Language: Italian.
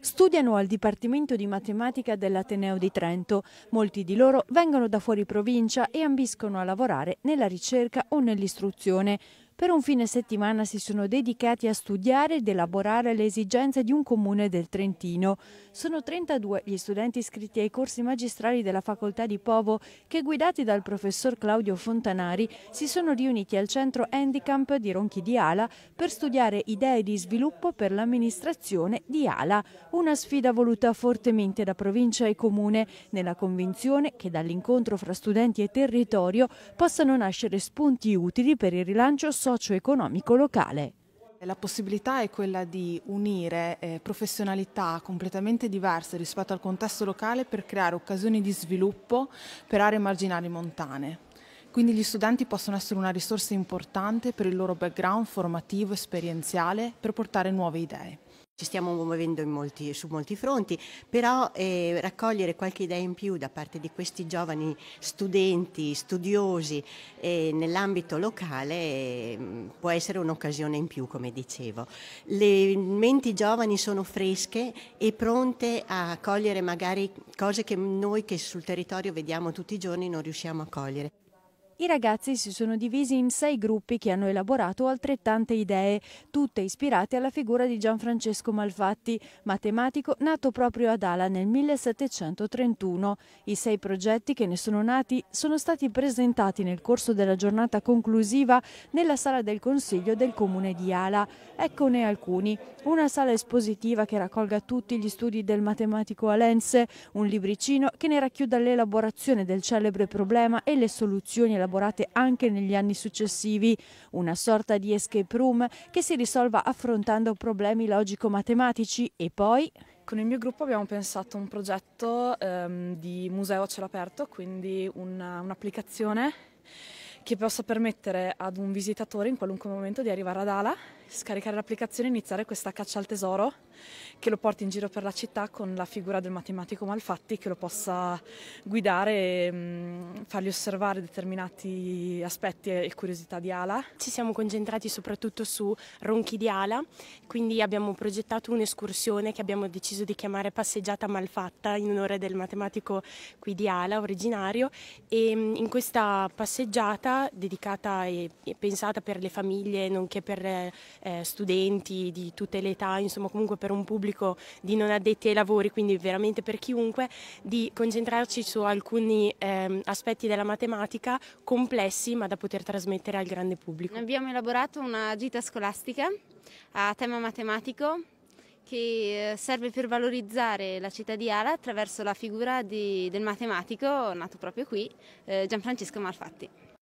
Studiano al Dipartimento di Matematica dell'Ateneo di Trento. Molti di loro vengono da fuori provincia e ambiscono a lavorare nella ricerca o nell'istruzione. Per un fine settimana si sono dedicati a studiare ed elaborare le esigenze di un comune del Trentino. Sono 32 gli studenti iscritti ai corsi magistrali della Facoltà di Povo che, guidati dal professor Claudio Fontanari, si sono riuniti al centro Handicamp di Ronchi di Ala per studiare idee di sviluppo per l'amministrazione di Ala. Una sfida voluta fortemente da provincia e comune, nella convinzione che dall'incontro fra studenti e territorio possano nascere spunti utili per il rilancio sociale socio-economico locale. La possibilità è quella di unire eh, professionalità completamente diverse rispetto al contesto locale per creare occasioni di sviluppo per aree marginali montane. Quindi gli studenti possono essere una risorsa importante per il loro background formativo, esperienziale, per portare nuove idee. Ci stiamo muovendo molti, su molti fronti, però eh, raccogliere qualche idea in più da parte di questi giovani studenti, studiosi eh, nell'ambito locale eh, può essere un'occasione in più, come dicevo. Le menti giovani sono fresche e pronte a cogliere magari cose che noi che sul territorio vediamo tutti i giorni non riusciamo a cogliere. I ragazzi si sono divisi in sei gruppi che hanno elaborato altrettante idee, tutte ispirate alla figura di Gianfrancesco Malfatti, matematico nato proprio ad Ala nel 1731. I sei progetti che ne sono nati sono stati presentati nel corso della giornata conclusiva nella sala del Consiglio del Comune di Ala. Eccone alcuni. Una sala espositiva che raccolga tutti gli studi del matematico alense, un libricino che ne racchiuda l'elaborazione del celebre problema e le soluzioni elaborate elaborate anche negli anni successivi, una sorta di escape room che si risolva affrontando problemi logico-matematici e poi con il mio gruppo abbiamo pensato un progetto ehm, di museo a cielo aperto, quindi un'applicazione che possa permettere ad un visitatore in qualunque momento di arrivare ad Ala, scaricare l'applicazione e iniziare questa caccia al tesoro che lo porti in giro per la città con la figura del matematico Malfatti che lo possa guidare e mm, mh, fargli osservare determinati aspetti e curiosità di Ala. Ci siamo concentrati soprattutto su Ronchi di Ala, quindi abbiamo progettato un'escursione che abbiamo deciso di chiamare Passeggiata Malfatta in onore del matematico qui di Ala originario e mm, in questa passeggiata dedicata e, e pensata per le famiglie nonché per eh, studenti di tutte le età, insomma comunque per un un pubblico di non addetti ai lavori, quindi veramente per chiunque, di concentrarci su alcuni ehm, aspetti della matematica complessi ma da poter trasmettere al grande pubblico. Abbiamo elaborato una gita scolastica a tema matematico che eh, serve per valorizzare la città di Ala attraverso la figura di, del matematico nato proprio qui, eh, Gianfrancesco Malfatti.